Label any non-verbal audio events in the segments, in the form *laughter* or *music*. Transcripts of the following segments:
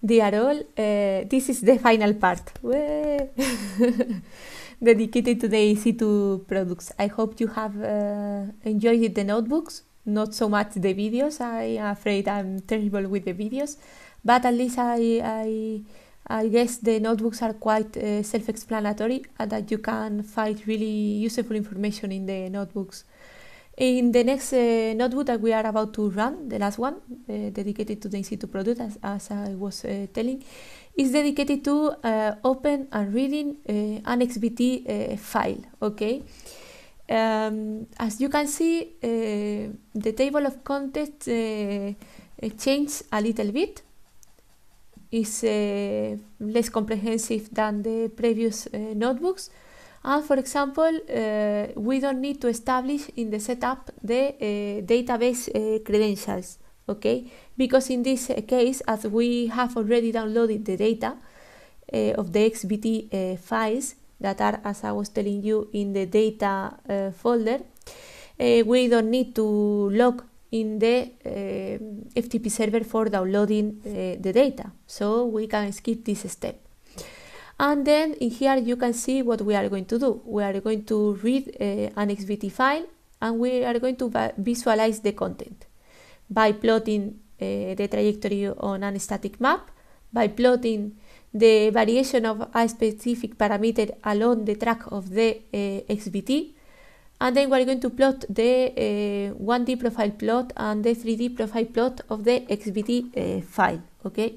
Dear all, uh, this is the final part. *laughs* Dedicated to the EC2 products. I hope you have uh, enjoyed the notebooks not so much the videos. I am afraid I'm terrible with the videos, but at least I I, I guess the notebooks are quite uh, self-explanatory and that you can find really useful information in the notebooks. In the next uh, notebook that we are about to run, the last one uh, dedicated to the Institute product, as, as I was uh, telling, is dedicated to uh, open and reading uh, an XBT file. Okay. Um, as you can see, uh, the table of contents uh, uh, changed a little bit. It's uh, less comprehensive than the previous uh, notebooks. And for example, uh, we don't need to establish in the setup the database credentials, okay? Because in this case, as we have already downloaded the data of the XBT files, that are, as I was telling you, in the data uh, folder. Uh, we don't need to log in the uh, FTP server for downloading uh, the data, so we can skip this step. And then in here you can see what we are going to do. We are going to read uh, an XVT file and we are going to visualize the content by plotting uh, the trajectory on an static map, by plotting the variation of a specific parameter along the track of the uh, eh, XBT. And then we're going to plot the uh, eh, 1D profile plot and the 3D profile plot of the XBT uh, eh, file, okay?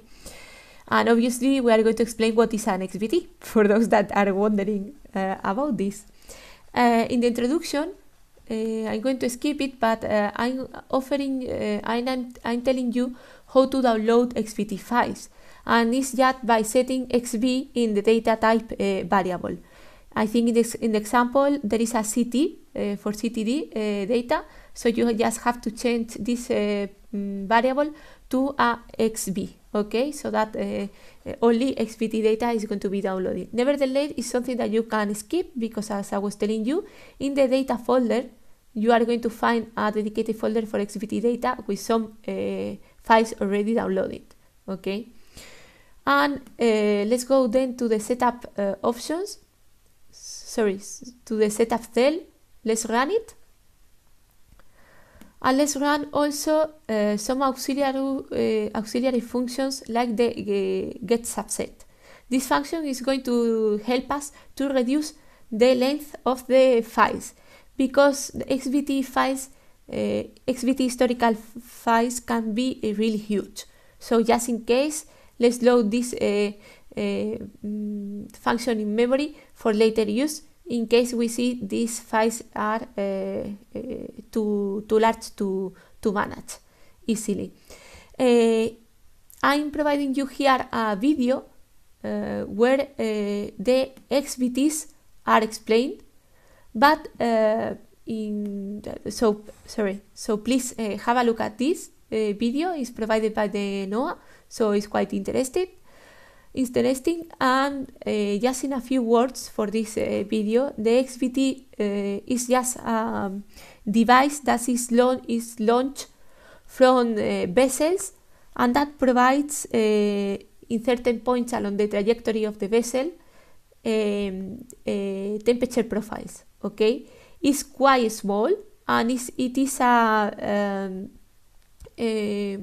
And obviously we are going to explain what is an XBT *laughs* for those that are wondering about this. in the introduction, uh, I'm going to skip it, but uh, I'm offering, uh, I'm, I'm telling you how to download XVT files. And it's just by setting XV in the data type variable. I think in, this, in the example, there is a CT for CTD data. So you just have to change this mm, variable to a XV okay so that uh, only xvt data is going to be downloaded nevertheless it's something that you can skip because as i was telling you in the data folder you are going to find a dedicated folder for XVT data with some uh, files already downloaded. Okay, and eh, let's go then to the setup eh, options. Sorry, to the setup cell. Let's run it. And let's run also uh, some auxiliary, uh, auxiliary functions like the uh, get subset. This function is going to help us to reduce the length of the files because the XVT files, uh, XVT historical files can be uh, really huge. So just in case, let's load this uh, uh, mm, function in memory for later use in case we see these files are uh, too, too large to, to manage easily. I'm providing you here a video uh, where uh, the XVTs are explained but uh, in so sorry, so please uh, have a look at this uh, video. is provided by the NOAA, so it's quite interesting. Interesting and just in a few words for this video, the XVT is just a um, device that is, is launched from uh, vessels and that provides uh, in certain points along the trajectory of the vessel um, uh, temperature profiles okay it's quite small and it's, it is a, um, a eh,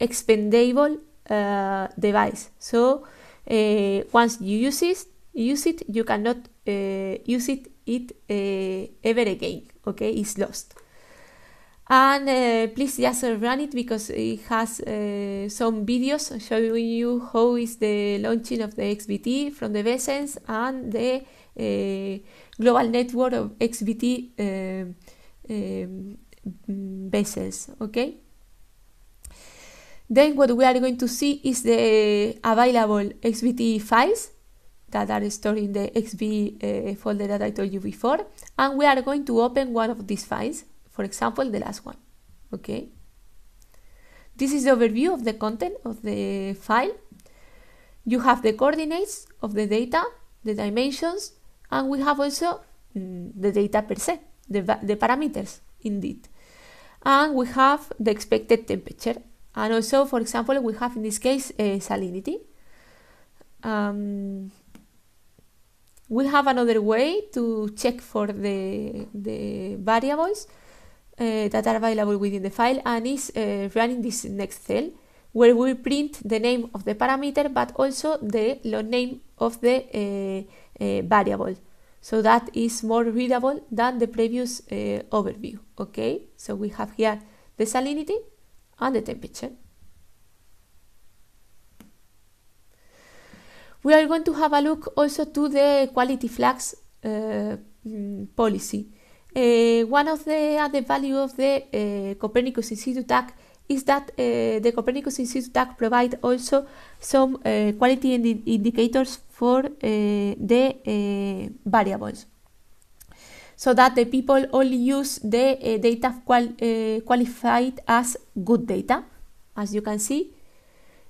expendable uh, device so uh, once you use it use it you cannot uh, use it it ever again okay it's lost and uh, please just uh, run it because it has uh, some videos showing you how is the launching of the XBT from the vessels and the uh, global network of XBT um, um vessels okay then what we are going to see is the available XBT files that are stored in the XB uh, folder that I told you before and we are going to open one of these files for example the last one okay this is the overview of the content of the file you have the coordinates of the data the dimensions and we have also mm, the data per se the, the parameters indeed and we have the expected temperature and also for example we have in this case a eh, salinity um, we have another way to check for the, the variables uh, that are available within the file and is uh, running this next cell where we print the name of the parameter but also the long name of the uh, variable so that is more readable than the previous overview okay so we have here the salinity and the temperature We are going to have a look also to the quality flags uh, mm, policy. Eh, one of the other value of the eh, Copernicus Institute DAC is that eh, the Copernicus Institute DAC provide also some quality ind indicators for the variables so that the people only use the uh, data qual uh, qualified as good data. As you can see,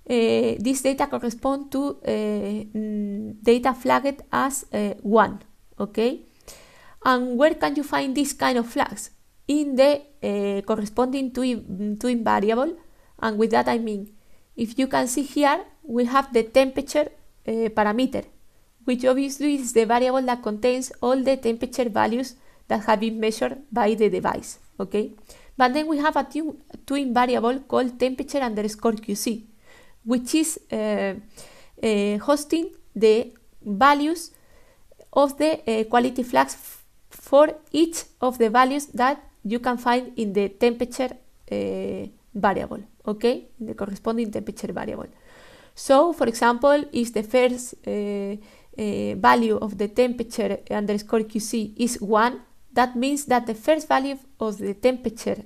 uh, this data correspond to mm, data flagged as 1, okay? And where can you find this kind of flags? In the uh, corresponding twin, twin variable. And with that I mean, if you can see here, we have the temperature uh, parameter, which obviously is the variable that contains all the temperature values that have been measured by the device, okay? But then we have a twin variable called temperature underscore QC, which is uh, uh, hosting the values of the uh, quality flags for each of the values that you can find in the temperature uh, variable, okay, in the corresponding temperature variable. So, for example, if the first uh, uh, value of the temperature underscore QC is 1, that means that the first value of the temperature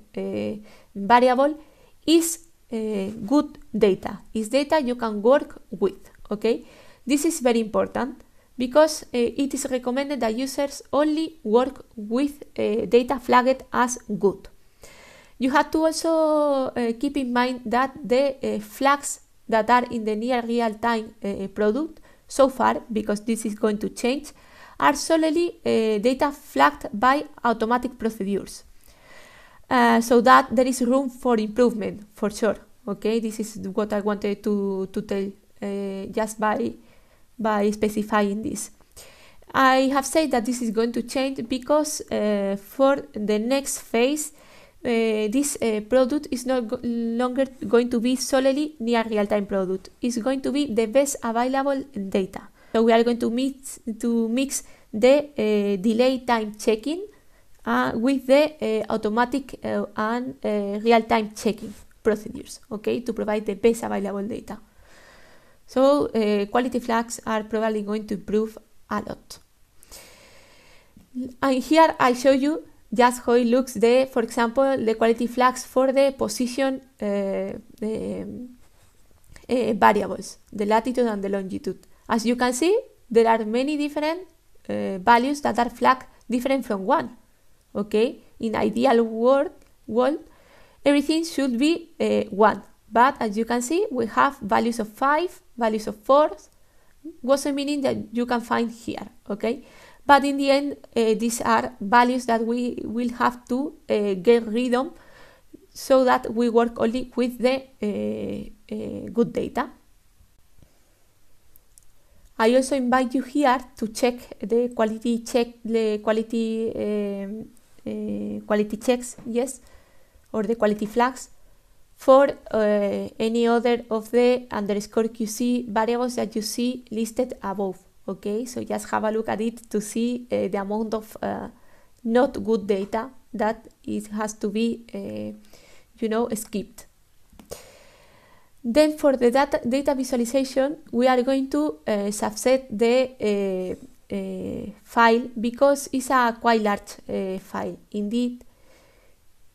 variable is good data, is data you can work with, okay. This is very important because eh, it is recommended that users only work with eh, data flagged as good. You have to also eh, keep in mind that the flags that are in the near real-time product so far, because this is going to change, are solely uh, data flagged by automatic procedures. Uh, so that there is room for improvement for sure. Okay, this is what I wanted to, to tell uh, just by by specifying this. I have said that this is going to change because uh, for the next phase, uh, this uh, product is no longer going to be solely near real-time product. It's going to be the best available data. So we are going to mix, to mix the uh, delay time checking uh, with the uh, automatic and real-time checking procedures, okay, to provide the best available data. So uh, quality flags are probably going to improve a lot. And here I show you just how it looks the, for example, the quality flags for the position uh, uh, variables, the latitude and the longitude. As you can see, there are many different values that are flagged different from one. Okay, in ideal world, world everything should be one but as you can see, we have values of 5, values of 4, was a meaning that you can find here, okay? But in the end, uh, these are values that we will have to uh, get rid of so that we work only with the uh, uh good data. I also invite you here to check the quality check, the quality, um, uh, quality checks, yes, or the quality flags for uh, any other of the underscore QC variables that you see listed above. Okay, so just have a look at it to see uh, the amount of uh, not good data that it has to be, you know, skipped. Then for the data, data visualization, we are going to subset the file because it's a quite large file. Indeed,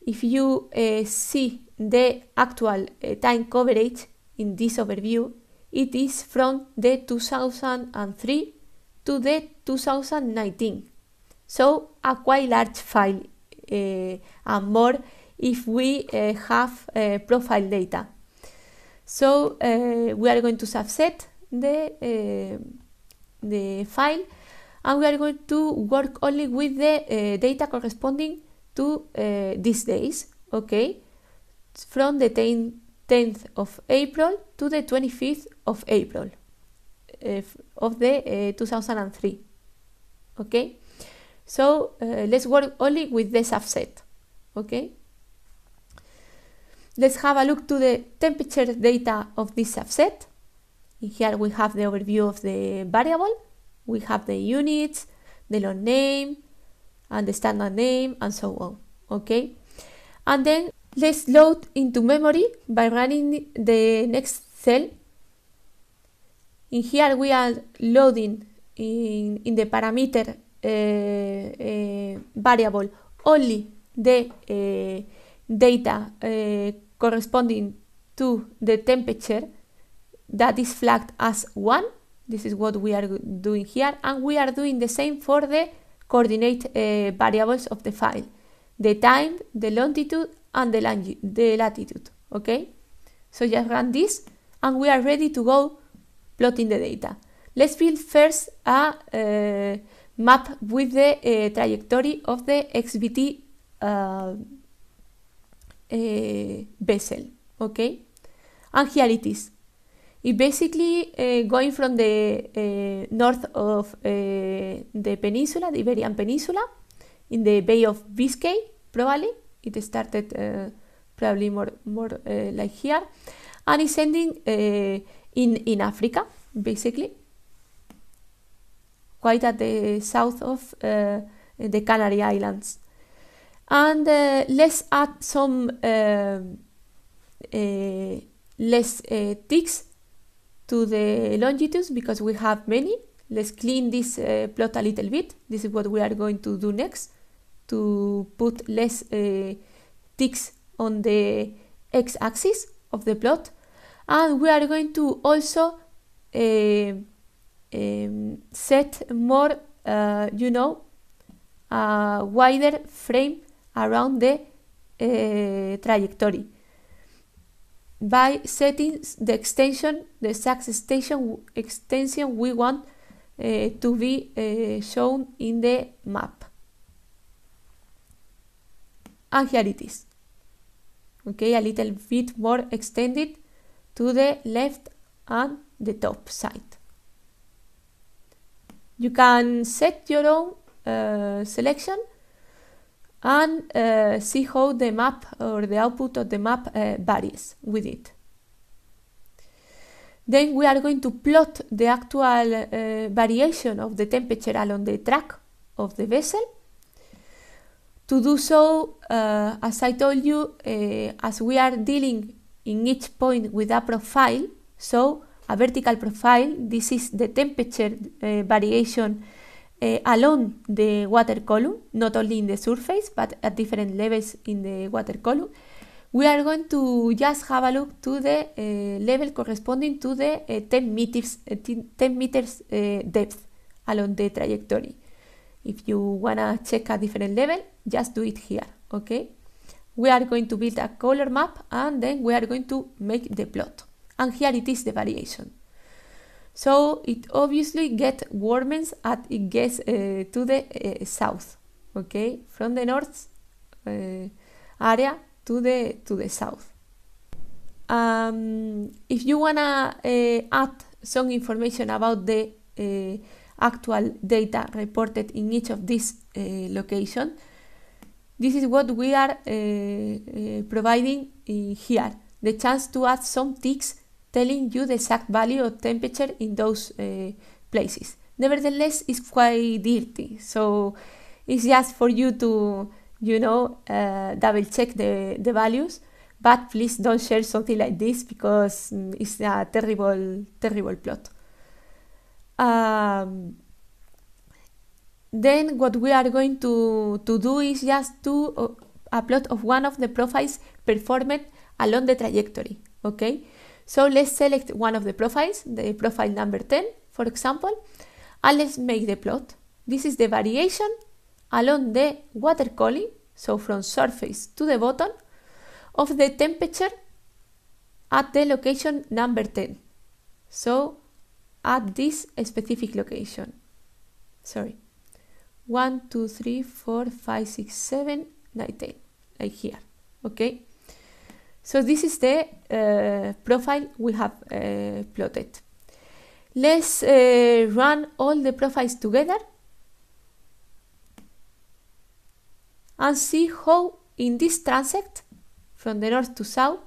if you uh, see the actual uh, time coverage in this overview, it is from the 2003 to the 2019. So a quite large file uh, and more if we have profile data. So we are going to subset the, the file and we are going to work only with the data corresponding to uh, these days, okay, from the 10th of April to the 25th of April uh, of the uh, eh, 2003, okay. So let's work only with the subset, okay. Let's have a look to the temperature data of this subset. Here we have the overview of the variable. We have the units, the long name, Understand the name and so on. Okay, and then let's load into memory by running the next cell. In here we are loading in, in the parameter uh, uh, variable only the uh, data uh, corresponding to the temperature that is flagged as 1. This is what we are doing here and we are doing the same for the coordinate uh, variables of the file, the time, the longitude, and the, lang the latitude, okay? So just run this, and we are ready to go plotting the data. Let's build first a uh, map with the uh, trajectory of the XBT vessel, okay? And here it is. It basically uh, going from the eh, north of eh, the peninsula, the Iberian Peninsula, in the Bay of Biscay, probably. It started probably more, more like here. And it's ending in, in Africa, basically. Quite at the south of the Canary Islands. And uh, let's add some uh, uh, less ticks to the longitudes because we have many. Let's clean this uh, plot a little bit. This is what we are going to do next to put less uh, ticks on the x-axis of the plot. And we are going to also uh, um, set more, uh, you know, a wider frame around the uh, trajectory by setting the extension, the exact extension, extension we want uh, to be uh, shown in the map. And here it is. Okay, a little bit more extended to the left and the top side. You can set your own uh, selection and uh, see how the map or the output of the map uh, varies with it. Then we are going to plot the actual uh, variation of the temperature along the track of the vessel. To do so, uh, as I told you, uh, as we are dealing in each point with a profile, so a vertical profile, this is the temperature uh, variation uh, eh, along the water column, not only in the surface, but at different levels in the water column, we are going to just have a look to the uh, level corresponding to the uh, 10 meters, 10 meters depth along the trajectory. If you want to check a different level, just do it here, okay? We are going to build a color map and then we are going to make the plot. And here it is the variation. So it obviously gets warmings as it gets uh, to the uh, south, okay? From the north uh, area to the to the south. Um, if you wanna uh, add some information about the uh, actual data reported in each of these uh, locations, this is what we are providing here. The chance to add some ticks telling you the exact value of temperature in those uh, places. Nevertheless, it's quite dirty, so it's just for you to, you know, uh, double check the, the values. But please don't share something like this because mm, it's a terrible, terrible plot. Um, then what we are going to, to do is just to a plot of one of the profiles performed along the trajectory, okay? So let's select one of the profiles, the profile number 10, for example, and let's make the plot. This is the variation along the water column, so from surface to the bottom, of the temperature at the location number 10. So at this specific location. Sorry. 1, 2, 3, 4, 5, 6, 7, 9, 10. Like here. Okay. So this is the uh, profile we have uh, plotted. Let's uh, run all the profiles together and see how in this transect from the north to south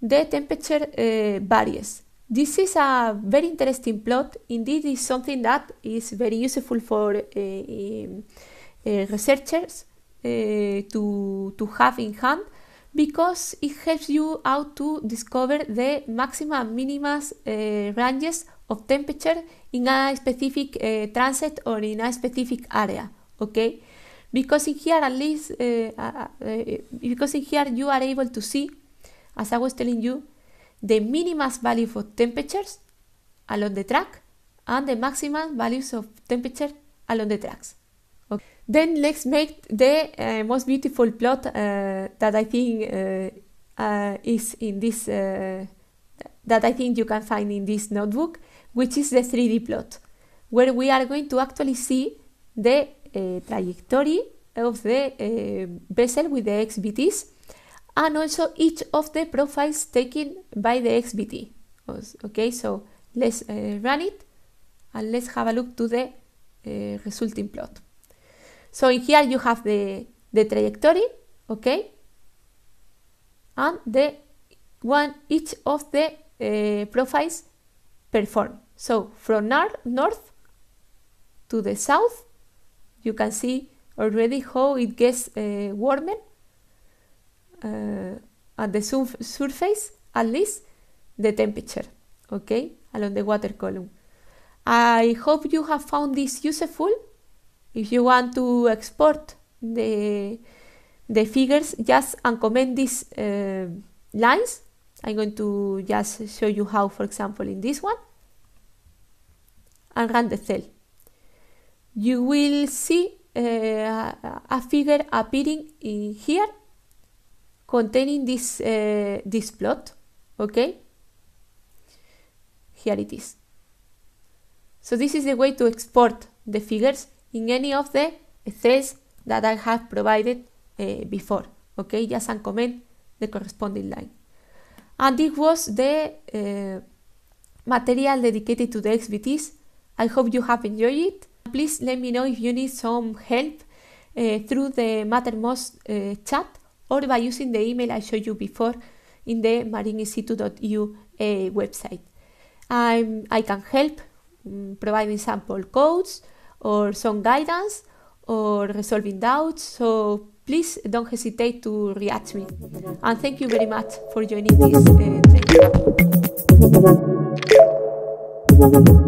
the temperature uh, varies. This is a very interesting plot. Indeed, it's something that is very useful for uh, uh, researchers to, to have in hand because it helps you out to discover the maximum, and minimum uh, eh, ranges of temperature in a specific uh, transit or in a specific area okay because in here at least uh, because in here you are able to see as I was telling you the minimum value for temperatures along the track and the maximum values of temperature along the tracks Okay. Then let's make the uh, most beautiful plot uh, that I think uh, uh is in this, uh, that I think you can find in this notebook, which is the 3D plot, where we are going to actually see the uh, trajectory of the vessel with the XBTs and also each of the profiles taken by the XBT. Okay, so let's run it and let's have a look to the resulting plot. So in here you have the, the trajectory, okay? And the one each of the uh, profiles performed. So from nor north to the south, you can see already how it gets uh, warmer uh, at the surface, at least the temperature, okay, along the water column. I hope you have found this useful. If you want to export the, the figures, just uncomment these uh, lines. I'm going to just show you how, for example, in this one, and run the cell. You will see uh, a figure appearing in here containing this, uh, this plot, okay? Here it is. So this is the way to export the figures in any of the cells that I have provided uh, before. Okay, just uncomment the corresponding line. And this was the uh, material dedicated to the XBTs. I hope you have enjoyed it. Please let me know if you need some help uh, through the Mattermost chat or by using the email I showed you before in the marineinstitute.eu website. I'm, I can help um, providing sample codes, or some guidance or resolving doubts. So please don't hesitate to reach me. And thank you very much for joining this uh, training.